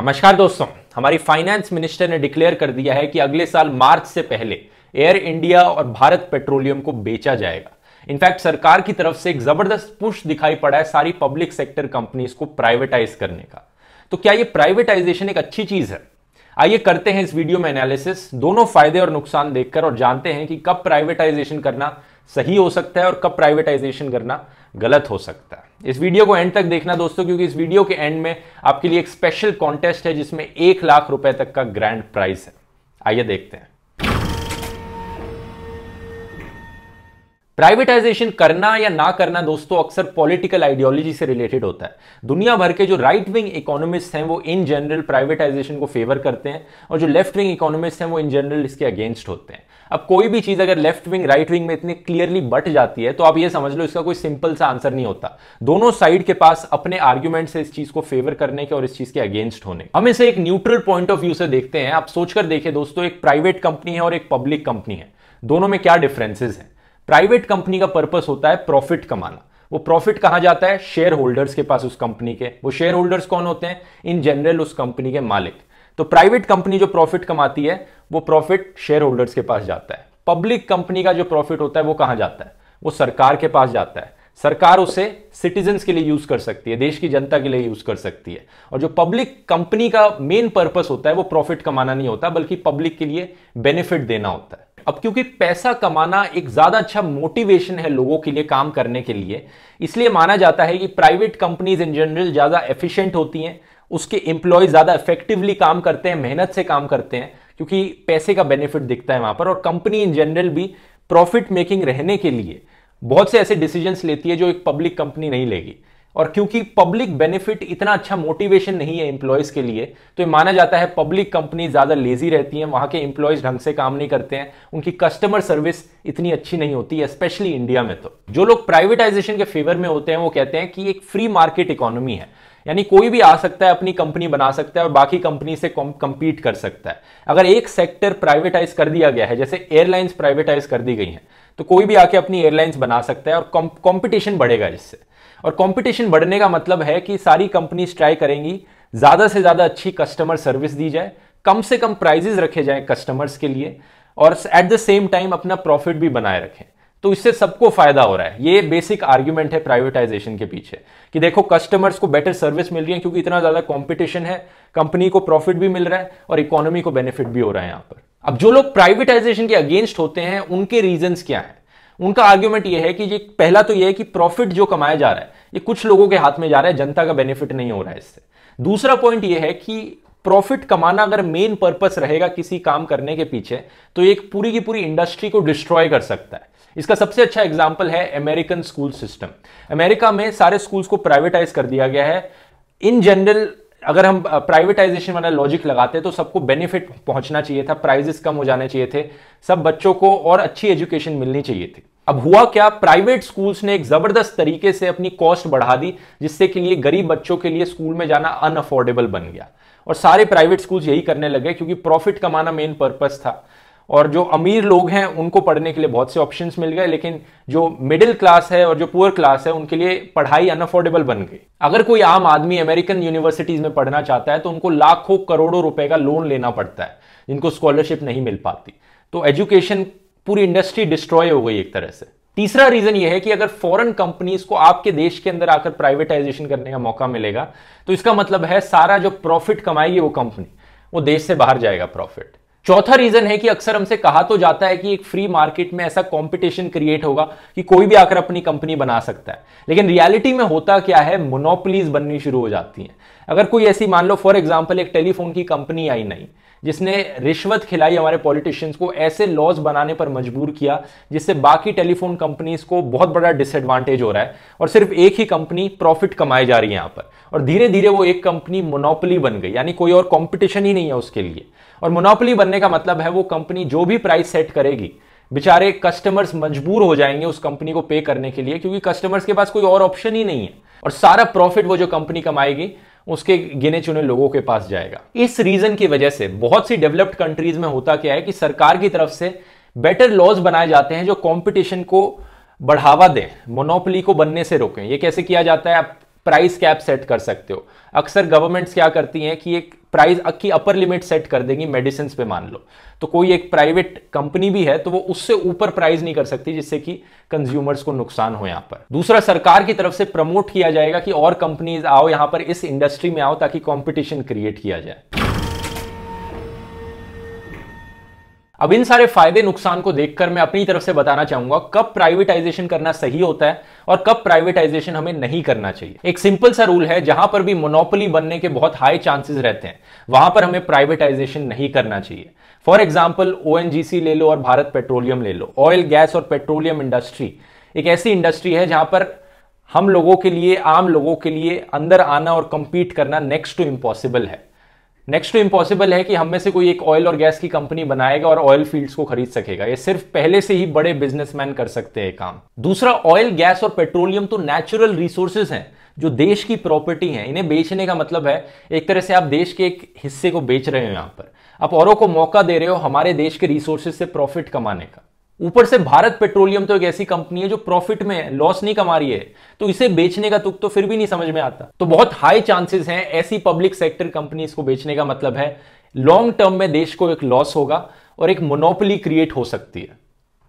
नमस्कार दोस्तों हमारी फाइनेंस मिनिस्टर ने डिक्लेयर कर दिया है कि अगले साल मार्च से पहले एयर इंडिया और भारत पेट्रोलियम को बेचा जाएगा इनफैक्ट सरकार की तरफ से एक जबरदस्त पुश दिखाई पड़ा है सारी पब्लिक सेक्टर कंपनीज को प्राइवेटाइज करने का तो क्या ये प्राइवेटाइजेशन एक अच्छी चीज है आइए करते हैं इस वीडियो में एनालिसिस दोनों फायदे और नुकसान देखकर और जानते हैं कि कब प्राइवेटाइजेशन करना सही हो सकता है और कब प्राइवेटाइजेशन करना गलत हो सकता है इस वीडियो को एंड तक देखना दोस्तों क्योंकि इस वीडियो के एंड में आपके लिए एक स्पेशल कॉन्टेस्ट है जिसमें एक लाख रुपए तक का ग्रैंड प्राइज है आइए देखते हैं प्राइवेटाइजेशन करना या ना करना दोस्तों अक्सर पॉलिटिकल आइडियोलॉजी से रिलेटेड होता है दुनिया भर के जो राइट विंग इकोनॉमिस्ट हैं वो इन जनरल प्राइवेटाइजेशन को फेवर करते हैं और जो लेफ्ट विंग इकोनॉमिस्ट हैं वो इन जनरल इसके अगेंस्ट होते हैं अब कोई भी चीज़ अगर लेफ्ट विंग राइट विंग में इतनी क्लियरली बट जाती है तो आप ये समझ लो इसका कोई सिंपल सा आंसर नहीं होता दोनों साइड के पास अपने आर्ग्यूमेंट से इस चीज़ को फेवर करने के और इस चीज़ के अगेंस्ट होने हम इसे एक न्यूट्रल पॉइंट ऑफ व्यू से देखते हैं आप सोचकर देखिए दोस्तों एक प्राइवेट कंपनी है और एक पब्लिक कंपनी है दोनों में क्या डिफरेंसेज हैं प्राइवेट कंपनी का पर्पस होता है प्रॉफिट कमाना वो प्रॉफिट कहां जाता है शेयर होल्डर्स के पास उस कंपनी के वो शेयर होल्डर्स कौन होते हैं इन जनरल उस कंपनी के मालिक तो प्राइवेट कंपनी जो प्रॉफिट कमाती है वो प्रॉफिट शेयर होल्डर्स के पास जाता है पब्लिक कंपनी का जो प्रॉफिट होता है वो कहां जाता है वो सरकार के पास जाता है सरकार उसे सिटीजन्स के लिए यूज कर सकती है देश की जनता के लिए यूज कर सकती है और जो पब्लिक कंपनी का मेन पर्पस होता है वो प्रॉफिट कमाना नहीं होता बल्कि पब्लिक के लिए बेनिफिट देना होता है अब क्योंकि पैसा कमाना एक ज़्यादा अच्छा मोटिवेशन है लोगों के लिए काम करने के लिए इसलिए माना जाता है कि प्राइवेट कंपनीज इन जनरल ज़्यादा एफिशिएंट होती हैं उसके एम्प्लॉय ज़्यादा इफेक्टिवली काम करते हैं मेहनत से काम करते हैं क्योंकि पैसे का बेनिफिट दिखता है वहां पर और कंपनी इन जनरल भी प्रॉफिट मेकिंग रहने के लिए बहुत से ऐसे डिसीजंस लेती है जो एक पब्लिक कंपनी नहीं लेगी और क्योंकि पब्लिक बेनिफिट इतना अच्छा मोटिवेशन नहीं है एम्प्लॉयज के लिए तो ये माना जाता है पब्लिक कंपनी ज़्यादा लेजी रहती हैं वहाँ के एम्प्लॉयज ढंग से काम नहीं करते हैं उनकी कस्टमर सर्विस इतनी अच्छी नहीं होती है स्पेशली इंडिया में तो जो लोग प्राइवेटाइजेशन के फेवर में होते हैं वो कहते हैं कि एक फ्री मार्केट इकोनॉमी है यानी कोई भी आ सकता है अपनी कंपनी बना सकता है और बाकी कंपनी से कंपीट कर सकता है अगर एक सेक्टर प्राइवेटाइज कर दिया गया है जैसे एयरलाइंस प्राइवेटाइज कर दी गई हैं तो कोई भी आके अपनी एयरलाइंस बना सकता है और कॉम्पिटिशन बढ़ेगा इससे और कॉम्पिटिशन बढ़ने का मतलब है कि सारी कंपनीज ट्राई करेंगी ज़्यादा से ज़्यादा अच्छी कस्टमर सर्विस दी जाए कम से कम प्राइजेस रखे जाए कस्टमर्स के लिए और एट द सेम टाइम अपना प्रॉफिट भी बनाए रखें तो इससे सबको फायदा हो रहा है ये बेसिक आर्ग्यूमेंट है प्राइवेटाइजेशन के पीछे कि देखो कस्टमर्स को बेटर सर्विस मिल रही है क्योंकि इतना ज्यादा कंपटीशन है कंपनी को प्रॉफिट भी मिल रहा है और इकोनॉमी को बेनिफिट भी हो रहा है यहां पर अब जो लोग प्राइवेटाइजेशन के अगेंस्ट होते हैं उनके रीजंस क्या हैं उनका आर्ग्यूमेंट यह है कि ये पहला तो यह है कि प्रॉफिट जो कमाया जा रहा है ये कुछ लोगों के हाथ में जा रहा है जनता का बेनिफिट नहीं हो रहा है इससे दूसरा पॉइंट यह है कि प्रॉफिट कमाना अगर मेन पर्पस रहेगा किसी काम करने के पीछे तो एक पूरी की पूरी इंडस्ट्री को डिस्ट्रॉय कर सकता है इसका सबसे अच्छा एग्जाम्पल है अमेरिकन स्कूल सिस्टम अमेरिका में सारे स्कूल्स को प्राइवेटाइज कर दिया गया है इन जनरल अगर हम प्राइवेटाइजेशन वाला लॉजिक लगाते तो सबको बेनिफिट पहुंचना चाहिए था प्राइजेस कम हो जाने चाहिए थे सब बच्चों को और अच्छी एजुकेशन मिलनी चाहिए थी अब हुआ क्या प्राइवेट स्कूल्स ने एक जबरदस्त तरीके से अपनी कॉस्ट बढ़ा दी जिससे कि लिए गरीब बच्चों के लिए स्कूल में जाना अनअफोर्डेबल बन गया और सारे प्राइवेट स्कूल्स यही करने लगे क्योंकि प्रॉफिट कमाना मेन पर्पस था और जो अमीर लोग हैं उनको पढ़ने के लिए बहुत से ऑप्शन मिल गए लेकिन जो मिडिल क्लास है और जो पुअर क्लास है उनके लिए पढ़ाई अनअफोर्डेबल बन गई अगर कोई आम आदमी अमेरिकन यूनिवर्सिटीज में पढ़ना चाहता है तो उनको लाखों करोड़ों रुपए का लोन लेना पड़ता है जिनको स्कॉलरशिप नहीं मिल पाती तो एजुकेशन पूरी इंडस्ट्री डिस्ट्रॉय हो गई एक तरह से तीसरा रीजन यह है कि अगर फॉरेन कंपनीज को आपके देश के अंदर आकर प्राइवेटाइजेशन करने का मौका मिलेगा तो इसका मतलब है सारा जो प्रॉफिट कमाएगी वो कंपनी वो देश से बाहर जाएगा प्रॉफिट चौथा रीजन है कि अक्सर हमसे कहा तो जाता है कि एक फ्री मार्केट में ऐसा कंपटीशन क्रिएट होगा कि कोई भी आकर अपनी कंपनी बना सकता है लेकिन रियलिटी में होता क्या है मोनोपलीज बननी शुरू हो जाती हैं अगर कोई ऐसी मान लो फॉर एग्जाम्पल एक टेलीफोन की कंपनी आई नहीं जिसने रिश्वत खिलाई हमारे पॉलिटिशियंस को ऐसे लॉज बनाने पर मजबूर किया जिससे बाकी टेलीफोन कंपनीज को बहुत बड़ा डिसएडवांटेज हो रहा है और सिर्फ एक ही कंपनी प्रॉफिट कमाए जा रही है यहाँ पर और धीरे धीरे वो एक कंपनी मोनोपली बन गई यानी कोई और कॉम्पिटिशन ही नहीं है उसके लिए और मोनोपली बनने का मतलब है वो कंपनी जो भी प्राइस सेट करेगी बेचारे कस्टमर्स मजबूर हो जाएंगे उस कंपनी को पे करने के लिए क्योंकि कस्टमर्स के पास कोई और ऑप्शन ही नहीं है और सारा प्रॉफिट वो जो कंपनी कमाएगी उसके गिने चुने लोगों के पास जाएगा इस रीजन की वजह से बहुत सी डेवलप्ड कंट्रीज में होता क्या है कि सरकार की तरफ से बेटर लॉज बनाए जाते हैं जो कॉम्पिटिशन को बढ़ावा दें मोनोपली को बनने से रोकें ये कैसे किया जाता है आप प्राइस कैप सेट कर सकते हो अक्सर गवर्नमेंट्स क्या करती हैं कि एक प्राइस की अपर लिमिट सेट कर देंगी मेडिसिन पे मान लो तो कोई एक प्राइवेट कंपनी भी है तो वो उससे ऊपर प्राइस नहीं कर सकती जिससे कि कंज्यूमर्स को नुकसान हो यहां पर दूसरा सरकार की तरफ से प्रमोट किया जाएगा कि और कंपनीज आओ यहां पर इस इंडस्ट्री में आओ ताकि कॉम्पिटिशन क्रिएट किया जाए अब इन सारे फायदे नुकसान को देखकर मैं अपनी तरफ से बताना चाहूंगा कब प्राइवेटाइजेशन करना सही होता है और कब प्राइवेटाइजेशन हमें नहीं करना चाहिए एक सिंपल सा रूल है जहां पर भी मोनोपोली बनने के बहुत हाई चांसेस रहते हैं वहां पर हमें प्राइवेटाइजेशन नहीं करना चाहिए फॉर एग्जाम्पल ओ ले लो और भारत पेट्रोलियम ले लो ऑयल गैस और पेट्रोलियम इंडस्ट्री एक ऐसी इंडस्ट्री है जहां पर हम लोगों के लिए आम लोगों के लिए अंदर आना और कंपीट करना नेक्स्ट टू इम्पॉसिबल है नेक्स्ट टू इम्पॉसिबल है कि हम में से कोई एक ऑयल और गैस की कंपनी बनाएगा और ऑयल फील्ड्स को खरीद सकेगा ये सिर्फ पहले से ही बड़े बिजनेसमैन कर सकते हैं काम दूसरा ऑयल गैस और पेट्रोलियम तो नेचुरल रिसोर्सेज हैं जो देश की प्रॉपर्टी है इन्हें बेचने का मतलब है एक तरह से आप देश के एक हिस्से को बेच रहे हो यहाँ पर आप औरों को मौका दे रहे हो हमारे देश के रिसोर्सेज से प्रॉफिट कमाने का ऊपर से भारत पेट्रोलियम तो एक ऐसी कंपनी है जो प्रॉफिट में है लॉस नहीं कमा रही है तो इसे बेचने का तुक तो फिर भी नहीं समझ में आता तो बहुत हाई चांसेस हैं ऐसी पब्लिक सेक्टर कंपनी को बेचने का मतलब है लॉन्ग टर्म में देश को एक लॉस होगा और एक मोनोपली क्रिएट हो सकती है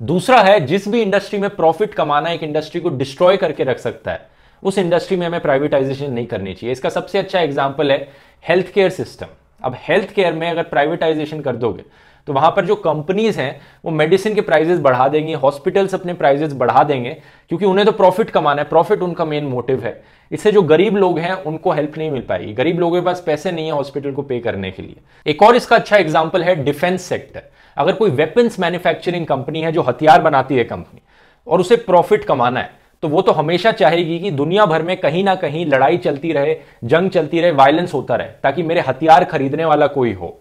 दूसरा है जिस भी इंडस्ट्री में प्रॉफिट कमाना एक इंडस्ट्री को डिस्ट्रॉय करके रख सकता है उस इंडस्ट्री में हमें प्राइवेटाइजेशन नहीं करनी चाहिए इसका सबसे अच्छा एग्जाम्पल है हेल्थ केयर सिस्टम अब हेल्थ केयर में अगर प्राइवेटाइजेशन कर दोगे तो वहां पर जो कंपनीज हैं वो मेडिसिन के प्राइजेस बढ़ा देंगी हॉस्पिटल्स अपने प्राइजेस बढ़ा देंगे क्योंकि उन्हें तो प्रॉफिट कमाना है प्रॉफिट उनका मेन मोटिव है इससे जो गरीब लोग हैं उनको हेल्प नहीं मिल पाएगी गरीब लोगों के पास पैसे नहीं है हॉस्पिटल को पे करने के लिए एक और इसका अच्छा एग्जाम्पल है डिफेंस सेक्टर अगर कोई वेपन्स मैन्युफैक्चरिंग कंपनी है जो हथियार बनाती है कंपनी और उसे प्रॉफिट कमाना है तो वो तो हमेशा चाहेगी कि दुनिया भर में कहीं ना कहीं लड़ाई चलती रहे जंग चलती रहे वायलेंस होता रहे ताकि मेरे हथियार खरीदने वाला कोई हो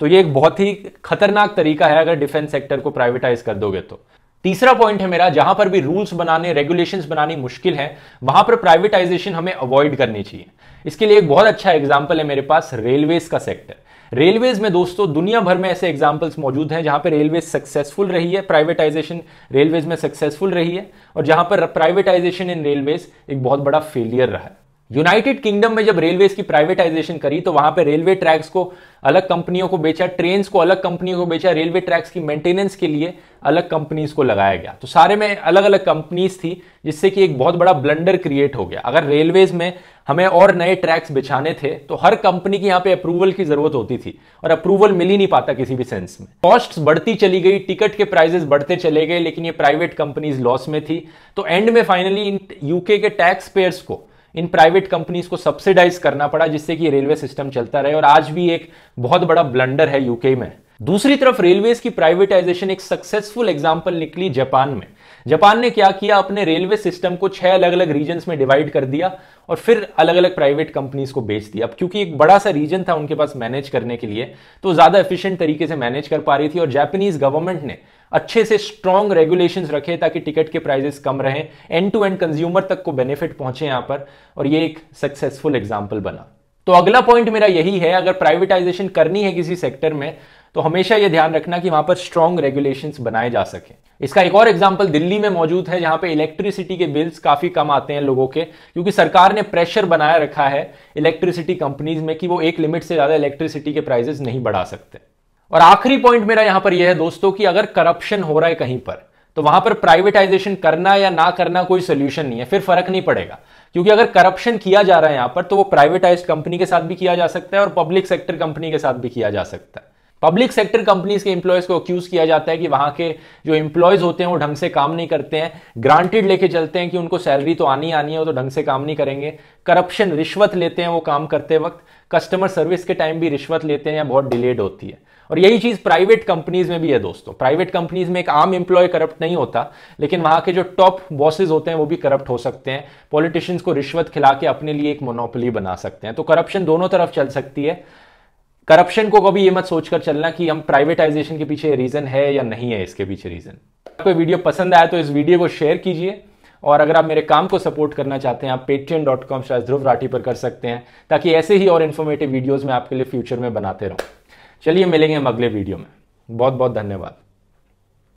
तो ये एक बहुत ही खतरनाक तरीका है अगर डिफेंस सेक्टर को प्राइवेटाइज कर दोगे तो तीसरा पॉइंट है मेरा जहां पर भी रूल्स बनाने रेगुलेशंस बनानी मुश्किल है वहां पर प्राइवेटाइजेशन हमें अवॉइड करनी चाहिए इसके लिए एक बहुत अच्छा एग्जाम्पल है मेरे पास रेलवेज का सेक्टर रेलवेज में दोस्तों दुनिया भर में ऐसे एग्जाम्पल्स मौजूद हैं जहां पर रेलवे सक्सेसफुल रही है प्राइवेटाइजेशन रेलवेज में सक्सेसफुल रही है और जहां पर प्राइवेटाइजेशन इन रेलवेज एक बहुत बड़ा फेलियर रहा है यूनाइटेड किंगडम में जब रेलवेज की प्राइवेटाइजेशन करी तो वहां पर रेलवे ट्रैक्स को अलग कंपनियों को बेचा ट्रेन को अलग कंपनियों को बेचा रेलवे ट्रैक्स की मेंटेनेंस के लिए अलग कंपनीज को लगाया गया तो सारे में अलग अलग कंपनीज थी जिससे कि एक बहुत बड़ा ब्लंडर क्रिएट हो गया अगर रेलवेज में हमें और नए ट्रैक्स बिछाने थे तो हर कंपनी की यहाँ पे अप्रूवल की जरूरत होती थी और अप्रूवल मिल ही नहीं पाता किसी भी सेंस में कॉस्ट बढ़ती चली गई टिकट के प्राइजेस बढ़ते चले गए लेकिन ये प्राइवेट कंपनीज लॉस में थी तो एंड में फाइनली यूके के टैक्स पेयर्स को इन प्राइवेट कंपनीज को सब्सिडाइज करना पड़ा जिससे कि रेलवे सिस्टम चलता रहे और आज भी एक बहुत बड़ा ब्लंडर है यूके में दूसरी तरफ रेलवेज की प्राइवेटाइजेशन एक सक्सेसफुल एग्जाम्पल निकली जापान में जापान ने क्या किया अपने रेलवे सिस्टम को छह अलग अलग रीजन में डिवाइड कर दिया और फिर अलग अलग प्राइवेट कंपनीज को बेच दिया अब क्योंकि एक बड़ा सा रीजन था उनके पास मैनेज करने के लिए तो ज्यादा एफिशिएंट तरीके से मैनेज कर पा रही थी और जापानीज गवर्नमेंट ने अच्छे से स्ट्रॉन्ग रेगुलेशन रखे ताकि टिकट के प्राइजेस कम रहें एंड टू एंड कंज्यूमर तक को बेनिफिट पहुंचे यहां पर और ये एक सक्सेसफुल एग्जाम्पल बना तो अगला पॉइंट मेरा यही है अगर प्राइवेटाइजेशन करनी है किसी सेक्टर में तो हमेशा यह ध्यान रखना कि वहां पर स्ट्रॉन्ग रेगुलेशंस बनाए जा सके इसका एक और एग्जाम्पल दिल्ली में मौजूद है जहां पे इलेक्ट्रिसिटी के बिल्स काफी कम आते हैं लोगों के क्योंकि सरकार ने प्रेशर बनाया रखा है इलेक्ट्रिसिटी कंपनीज में कि वो एक लिमिट से ज्यादा इलेक्ट्रिसिटी के प्राइजेस नहीं बढ़ा सकते और आखिरी पॉइंट मेरा यहां पर यह है दोस्तों कि अगर करप्शन हो रहा है कहीं पर तो वहां पर प्राइवेटाइजेशन करना या ना करना कोई सोल्यूशन नहीं है फिर फर्क नहीं पड़ेगा क्योंकि अगर करप्शन किया जा रहा है यहां पर तो वो प्राइवेटाइज कंपनी के साथ भी किया जा सकता है और पब्लिक सेक्टर कंपनी के साथ भी किया जा सकता है पब्लिक सेक्टर कंपनीज के इंप्लॉयज को अक्यूज किया जाता है कि वहां के जो इंप्लॉयज होते हैं वो ढंग से काम नहीं करते हैं ग्रांटेड लेके चलते हैं कि उनको सैलरी तो आनी आनी है वो तो ढंग से काम नहीं करेंगे करप्शन रिश्वत लेते हैं वो काम करते वक्त कस्टमर सर्विस के टाइम भी रिश्वत लेते हैं या बहुत डिलेड होती है और यही चीज प्राइवेट कंपनीज में भी है दोस्तों प्राइवेट कंपनीज में एक आम एम्प्लॉय करप्ट नहीं होता लेकिन वहां के जो टॉप बॉसेज होते हैं वो भी करप्ट हो सकते हैं पॉलिटिशियंस को रिश्वत खिला के अपने लिए एक मोनोपली बना सकते हैं तो करप्शन दोनों तरफ चल सकती है करप्शन को कभी ये मत सोचकर चलना कि हम प्राइवेटाइजेशन के पीछे रीजन है या नहीं है इसके पीछे रीजन आपको वीडियो पसंद आया तो इस वीडियो को शेयर कीजिए और अगर आप मेरे काम को सपोर्ट करना चाहते हैं आप Paytm dot com Dhruv Rathee पर कर सकते हैं ताकि ऐसे ही और इन्फॉर्मेटिव वीडियोज में आपके लिए फ्यूचर में बनाते रहूँ चलिए मिलेंगे हम अगले वीडियो में बहुत बहुत धन्यवाद